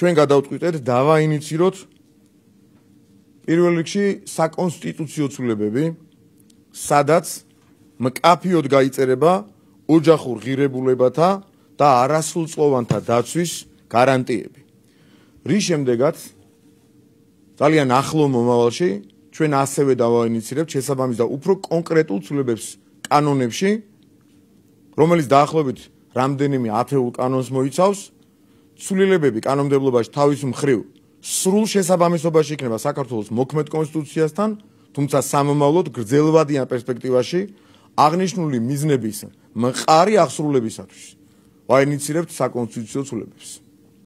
ჩვენ გადავწყვიტეთ დავაინიცირებთ პირველ რიგში საკონსტიტუციო ცვლილებები, სადაც მკაფიოდ გაიწერება ოჯახურ ღირებულებათა და არასრულწლოვანთა დაცვის გარანტიები. რის შემდეგაც ძალიან ახლო მომავალში ჩვენ ასევე დავაინიცირებთ შესაბამისად უფრო კონკრეტულ ცვლილებებს კანონებში, რომელიც დაახლოებით რამდენიმე ათეულ კანონს მოიცავს. სულილებები კანონმდებლობაში თავის მხრივ სრულ შესაბამისობაში იქნება საქართველოს მოქმედ კონსტიტუციასთან, თუმცა სამომავლოდ გრძელვადიან პერსპექტივაში აღნიშნული მიზნების მყარი აღსრულებისათვის ვაინიცირებთ საკონსტიტუციო ცვლილებებს.